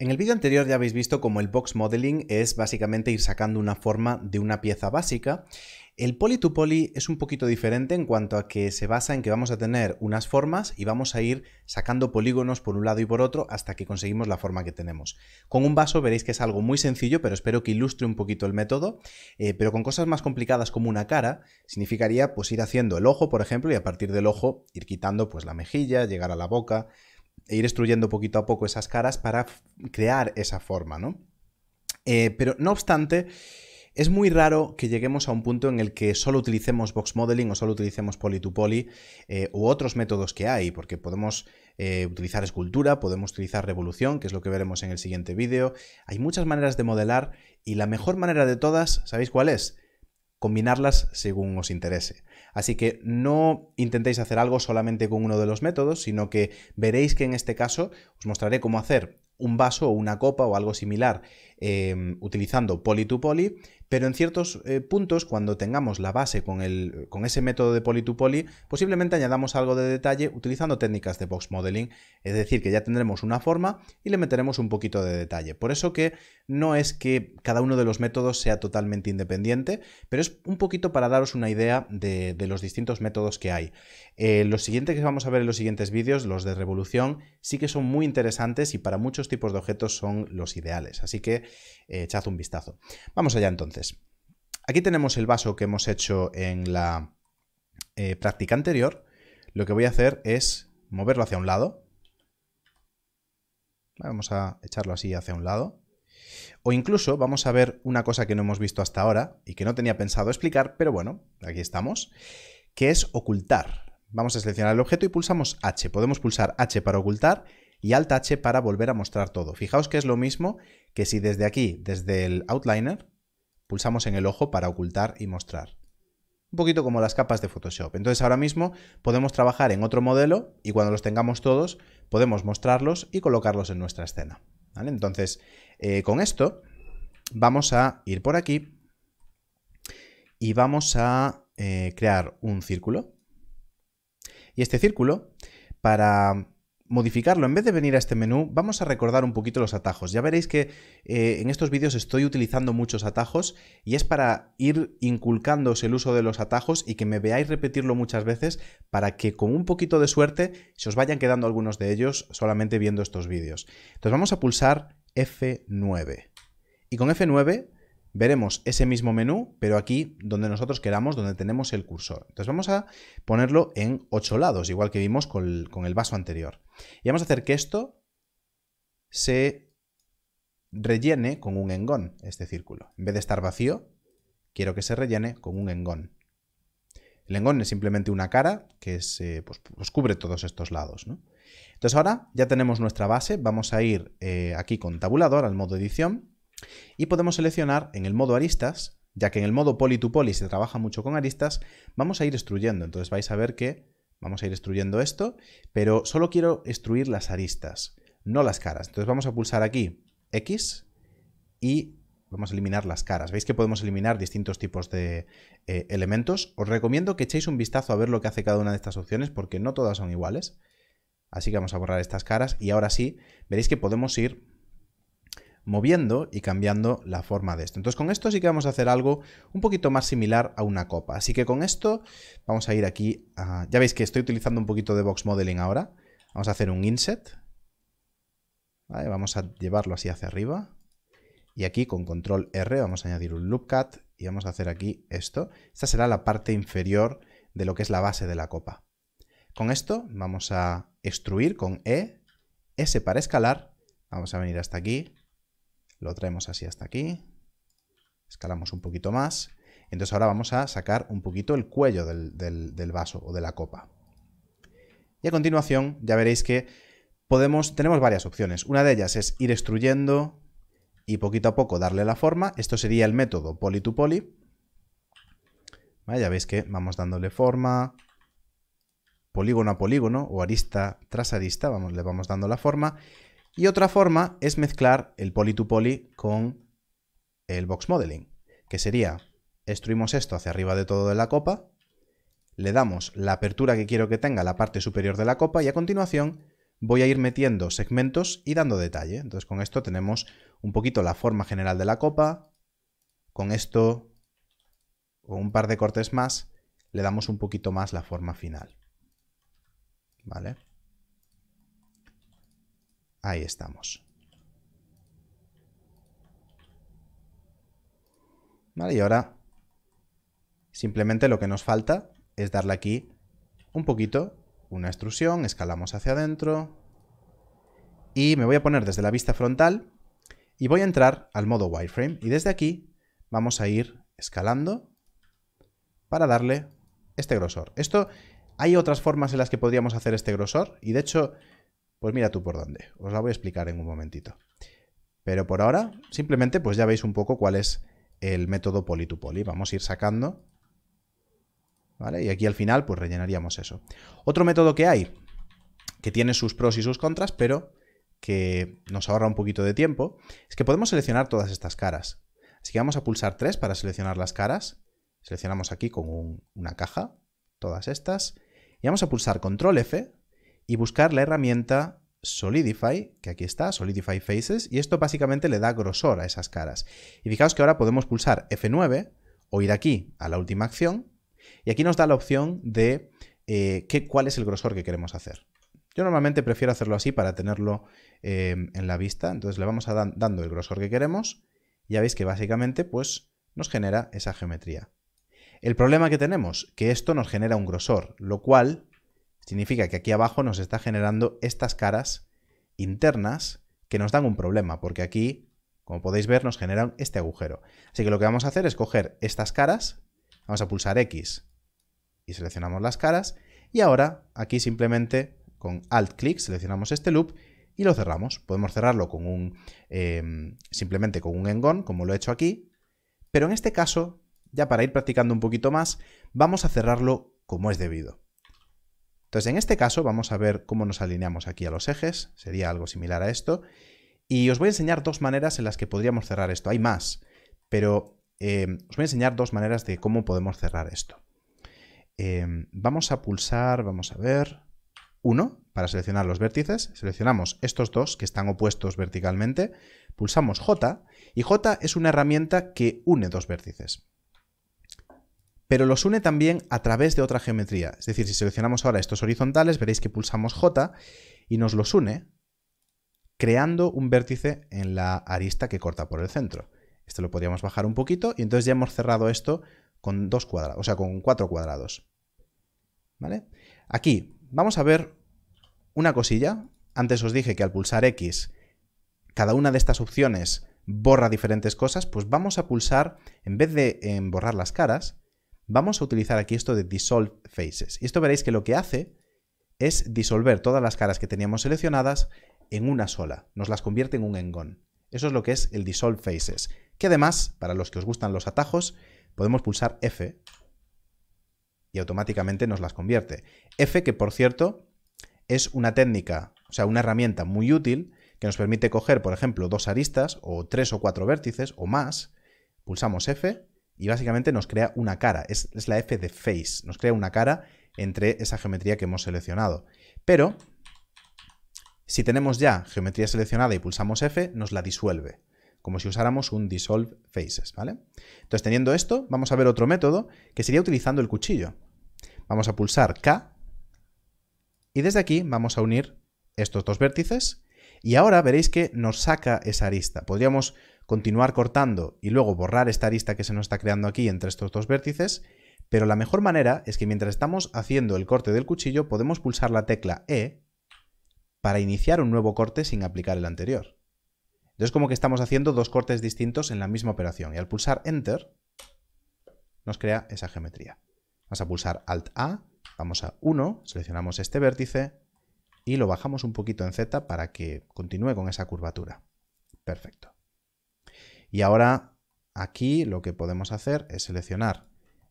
En el vídeo anterior ya habéis visto cómo el box modeling es básicamente ir sacando una forma de una pieza básica. El poly to poly es un poquito diferente en cuanto a que se basa en que vamos a tener unas formas y vamos a ir sacando polígonos por un lado y por otro hasta que conseguimos la forma que tenemos. Con un vaso veréis que es algo muy sencillo, pero espero que ilustre un poquito el método, eh, pero con cosas más complicadas como una cara, significaría pues ir haciendo el ojo, por ejemplo, y a partir del ojo ir quitando pues la mejilla, llegar a la boca, e ir destruyendo poquito a poco esas caras para crear esa forma, ¿no? Eh, pero no obstante, es muy raro que lleguemos a un punto en el que solo utilicemos box modeling o solo utilicemos poly to poly eh, u otros métodos que hay, porque podemos eh, utilizar escultura, podemos utilizar revolución, que es lo que veremos en el siguiente vídeo. Hay muchas maneras de modelar y la mejor manera de todas, ¿sabéis cuál es? combinarlas según os interese. Así que no intentéis hacer algo solamente con uno de los métodos, sino que veréis que en este caso os mostraré cómo hacer un vaso o una copa o algo similar eh, utilizando poly to poly pero en ciertos eh, puntos, cuando tengamos la base con, con ese método de poly-to-poly, posiblemente añadamos algo de detalle utilizando técnicas de box modeling, es decir, que ya tendremos una forma y le meteremos un poquito de detalle. Por eso que no es que cada uno de los métodos sea totalmente independiente, pero es un poquito para daros una idea de, los distintos métodos que hay. Eh, los siguientes que vamos a ver en los siguientes vídeos, los de revolución, sí que son muy interesantes y para muchos tipos de objetos son los ideales. Así que eh, echad un vistazo. Vamos allá entonces aquí tenemos el vaso que hemos hecho en la eh, práctica anterior. Lo que voy a hacer es moverlo hacia un lado. Vamos a echarlo así hacia un lado. O incluso vamos a ver una cosa que no hemos visto hasta ahora y que no tenía pensado explicar, pero bueno, aquí estamos, que es ocultar. Vamos a seleccionar el objeto y pulsamos H. Podemos pulsar H para ocultar y Alt H para volver a mostrar todo. Fijaos que es lo mismo que si desde aquí, desde el Outliner, Pulsamos en el ojo para ocultar y mostrar. Un poquito como las capas de Photoshop. Entonces ahora mismo podemos trabajar en otro modelo y cuando los tengamos todos podemos mostrarlos y colocarlos en nuestra escena. Entonces eh, con esto vamos a ir por aquí y vamos a eh, crear un círculo. Y este círculo, para modificarlo. En vez de venir a este menú, vamos a recordar un poquito los atajos. Ya veréis que eh, en estos vídeos estoy utilizando muchos atajos y es para ir inculcándoos el uso de los atajos y que me veáis repetirlo muchas veces para que con un poquito de suerte se os vayan quedando algunos de ellos solamente viendo estos vídeos. Entonces vamos a pulsar F9. Y con F9 veremos ese mismo menú, pero aquí donde nosotros queramos, donde tenemos el cursor. Entonces vamos a ponerlo en ocho lados, igual que vimos con el, vaso anterior. Y vamos a hacer que esto se rellene con un engón, este círculo. En vez de estar vacío, quiero que se rellene con un engón. El engón es simplemente una cara que se, eh, pues, pues cubre todos estos lados. Entonces ahora ya tenemos nuestra base, vamos a ir eh, aquí con tabulador al modo edición y podemos seleccionar en el modo aristas, ya que en el modo poly to poly se trabaja mucho con aristas, vamos a ir destruyendo Entonces vais a ver que vamos a ir extruyendo esto, pero solo quiero extruir las aristas, no las caras. Entonces vamos a pulsar aquí X y vamos a eliminar las caras. Veis que podemos eliminar distintos tipos de eh, elementos. Os recomiendo que echéis un vistazo a ver lo que hace cada una de estas opciones porque no todas son iguales. Así que vamos a borrar estas caras y ahora sí veréis que podemos ir moviendo y cambiando la forma de esto. Entonces con esto sí que vamos a hacer algo un poquito más similar a una copa. Así que con esto vamos a ir aquí, a, ya veis que estoy utilizando un poquito de box modeling ahora. Vamos a hacer un inset. vamos a llevarlo así hacia arriba. Y aquí con control R vamos a añadir un loop cut y vamos a hacer aquí esto. Esta será la parte inferior de lo que es la base de la copa. Con esto vamos a extruir con E, e S para escalar. Vamos a venir hasta aquí lo traemos así hasta aquí. Escalamos un poquito más. Entonces ahora vamos a sacar un poquito el cuello del, vaso o de la copa. Y a continuación ya veréis que podemos, tenemos varias opciones. Una de ellas es ir extruyendo y poquito a poco darle la forma. Esto sería el método poly to poly. ya veis que vamos dándole forma, polígono a polígono o arista tras arista, vamos, le vamos dando la forma. Y otra forma es mezclar el poly-to-poly con el box modeling, que sería, extruimos esto hacia arriba de todo de la copa, le damos la apertura que quiero que tenga la parte superior de la copa y a continuación voy a ir metiendo segmentos y dando detalle. Entonces con esto tenemos un poquito la forma general de la copa, con esto, con un par de cortes más, le damos un poquito más la forma final. ¿Vale? Ahí estamos. Vale, y ahora simplemente lo que nos falta es darle aquí un poquito, una extrusión, escalamos hacia adentro y me voy a poner desde la vista frontal y voy a entrar al modo wireframe y desde aquí vamos a ir escalando para darle este grosor. Esto, hay otras formas en las que podríamos hacer este grosor y de hecho pues mira tú por dónde. Os la voy a explicar en un momentito. Pero por ahora, simplemente pues ya veis un poco cuál es el método poly to poly. Vamos a ir sacando. ¿Vale? Y aquí al final pues rellenaríamos eso. Otro método que hay, que tiene sus pros y sus contras, pero que nos ahorra un poquito de tiempo, es que podemos seleccionar todas estas caras. Así que vamos a pulsar 3 para seleccionar las caras. Seleccionamos aquí con una caja, todas estas. Y vamos a pulsar control F y buscar la herramienta Solidify, que aquí está, Solidify Faces, y esto básicamente le da grosor a esas caras. Y fijaos que ahora podemos pulsar F9 o ir aquí a la última acción, y aquí nos da la opción de eh, cuál es el grosor que queremos hacer. Yo normalmente prefiero hacerlo así para tenerlo em, en la vista, entonces le vamos a dando el grosor que queremos, ya veis que básicamente pues, nos genera esa geometría. El problema que tenemos, que esto nos genera un grosor, lo cual Significa que aquí abajo nos está generando estas caras internas que nos dan un problema, porque aquí, como podéis ver, nos generan este agujero. Así que lo que vamos a hacer es coger estas caras, vamos a pulsar X y seleccionamos las caras, y ahora aquí simplemente con Alt click seleccionamos este loop y lo cerramos. Podemos cerrarlo con un eh, simplemente con un engón, como lo he hecho aquí, pero en este caso, ya para ir practicando un poquito más, vamos a cerrarlo como es debido. Entonces, en este caso vamos a ver cómo nos alineamos aquí a los ejes, sería algo similar a esto, y os voy a enseñar dos maneras en las que podríamos cerrar esto. Hay más, pero em, os voy a enseñar dos maneras de cómo podemos cerrar esto. Em, vamos a pulsar, vamos a ver, 1 para seleccionar los vértices, seleccionamos estos dos que están opuestos verticalmente, pulsamos J, y J es una herramienta que une dos vértices pero los une también a través de otra geometría. Es decir, si seleccionamos ahora estos horizontales, veréis que pulsamos J y nos los une creando un vértice en la arista que corta por el centro. Esto lo podríamos bajar un poquito y entonces ya hemos cerrado esto con dos cuadrados, o sea, con cuatro cuadrados. ¿Vale? Aquí vamos a ver una cosilla. Antes os dije que al pulsar X, cada una de estas opciones borra diferentes cosas, pues vamos a pulsar, en vez de borrar las caras, Vamos a utilizar aquí esto de Dissolve Faces. Y esto veréis que lo que hace es disolver todas las caras que teníamos seleccionadas en una sola. Nos las convierte en un engón. Eso es lo que es el Dissolve Faces. Que además, para los que os gustan los atajos, podemos pulsar F y automáticamente nos las convierte. F, que por cierto, es una técnica, o sea, una herramienta muy útil que nos permite coger, por ejemplo, dos aristas o tres o cuatro vértices o más. Pulsamos F y básicamente nos crea una cara, es, la F de face, nos crea una cara entre esa geometría que hemos seleccionado. Pero si tenemos ya geometría seleccionada y pulsamos F, nos la disuelve, como si usáramos un dissolve faces, ¿vale? Entonces teniendo esto, vamos a ver otro método que sería utilizando el cuchillo. Vamos a pulsar K y desde aquí vamos a unir estos dos vértices y ahora veréis que nos saca esa arista. Podríamos continuar cortando y luego borrar esta arista que se nos está creando aquí entre estos dos vértices, pero la mejor manera es que mientras estamos haciendo el corte del cuchillo podemos pulsar la tecla E para iniciar un nuevo corte sin aplicar el anterior. Entonces como que estamos haciendo dos cortes distintos en la misma operación y al pulsar Enter nos crea esa geometría. Vamos a pulsar Alt A, vamos a 1, seleccionamos este vértice y lo bajamos un poquito en Z para que continúe con esa curvatura. Perfecto. Y ahora aquí lo que podemos hacer es seleccionar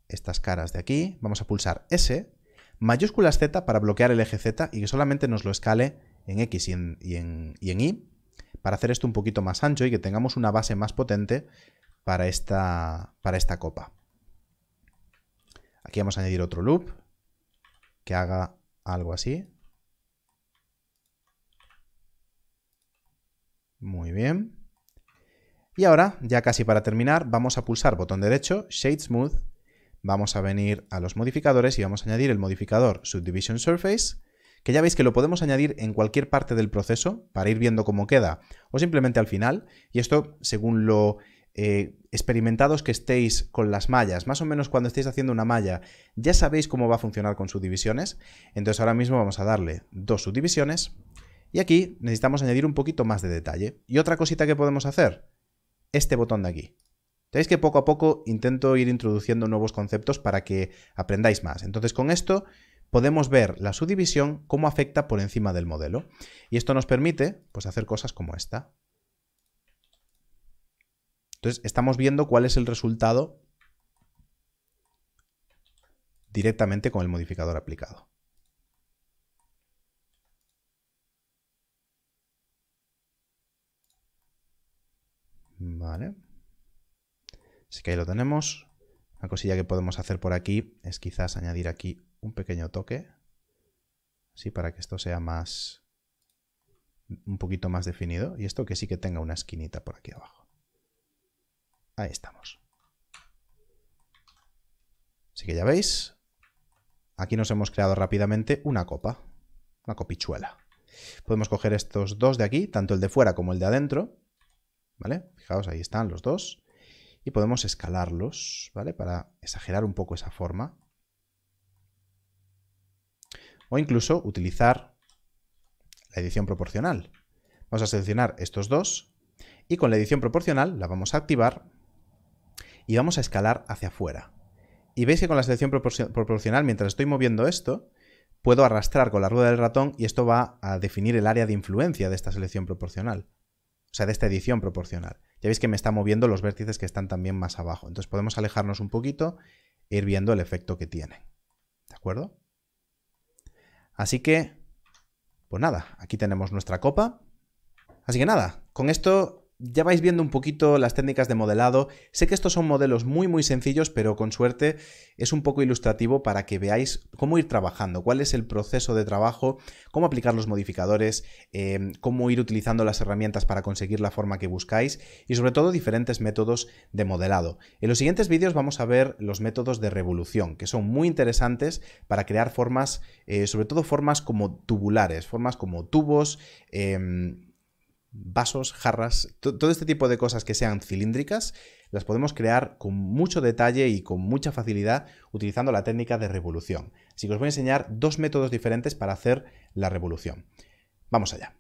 estas caras de aquí, vamos a pulsar S, mayúsculas Z para bloquear el eje Z y que solamente nos lo escale en X y en, y, para hacer esto un poquito más ancho y que tengamos una base más potente para esta, para esta copa. Aquí vamos a añadir otro loop que haga algo así. Muy bien. Y ahora, ya casi para terminar, vamos a pulsar botón derecho, Shade Smooth, vamos a venir a los modificadores y vamos a añadir el modificador Subdivision Surface, que ya veis que lo podemos añadir en cualquier parte del proceso para ir viendo cómo queda, o simplemente al final, y esto según lo eh, experimentados que estéis con las mallas, más o menos cuando estéis haciendo una malla, ya sabéis cómo va a funcionar con subdivisiones, entonces ahora mismo vamos a darle dos subdivisiones, y aquí necesitamos añadir un poquito más de detalle. Y otra cosita que podemos hacer, este botón de aquí. Veis que poco a poco intento ir introduciendo nuevos conceptos para que aprendáis más. Entonces con esto podemos ver la subdivisión cómo afecta por encima del modelo. Y esto nos permite pues, hacer cosas como esta. Entonces estamos viendo cuál es el resultado directamente con el modificador aplicado. Vale. Así que ahí lo tenemos. Una cosilla que podemos hacer por aquí es quizás añadir aquí un pequeño toque. Así para que esto sea más... un poquito más definido. Y esto que sí que tenga una esquinita por aquí abajo. Ahí estamos. Así que ya veis, aquí nos hemos creado rápidamente una copa, una copichuela. Podemos coger estos dos de aquí, tanto el de fuera como el de adentro, ¿vale? Fijaos, ahí están los dos. Y podemos escalarlos, ¿vale? Para exagerar un poco esa forma. O incluso utilizar la edición proporcional. Vamos a seleccionar estos dos y con la edición proporcional la vamos a activar y vamos a escalar hacia afuera. Y veis que con la selección proporcional, mientras estoy moviendo esto, puedo arrastrar con la rueda del ratón y esto va a definir el área de influencia de esta selección proporcional sea, de esta edición proporcional. Ya veis que me está moviendo los vértices que están también más abajo. Entonces podemos alejarnos un poquito e ir viendo el efecto que tiene. ¿De acuerdo? Así que, pues nada, aquí tenemos nuestra copa. Así que nada, con esto ya vais viendo un poquito las técnicas de modelado. Sé que estos son modelos muy muy sencillos, pero con suerte es un poco ilustrativo para que veáis cómo ir trabajando, cuál es el proceso de trabajo, cómo aplicar los modificadores, em, cómo ir utilizando las herramientas para conseguir la forma que buscáis y sobre todo diferentes métodos de modelado. En los siguientes vídeos vamos a ver los métodos de revolución, que son muy interesantes para crear formas, eh, sobre todo formas como tubulares, formas como tubos, em, vasos, jarras, todo este tipo de cosas que sean cilíndricas, las podemos crear con mucho detalle y con mucha facilidad utilizando la técnica de revolución. Así que os voy a enseñar dos métodos diferentes para hacer la revolución. Vamos allá.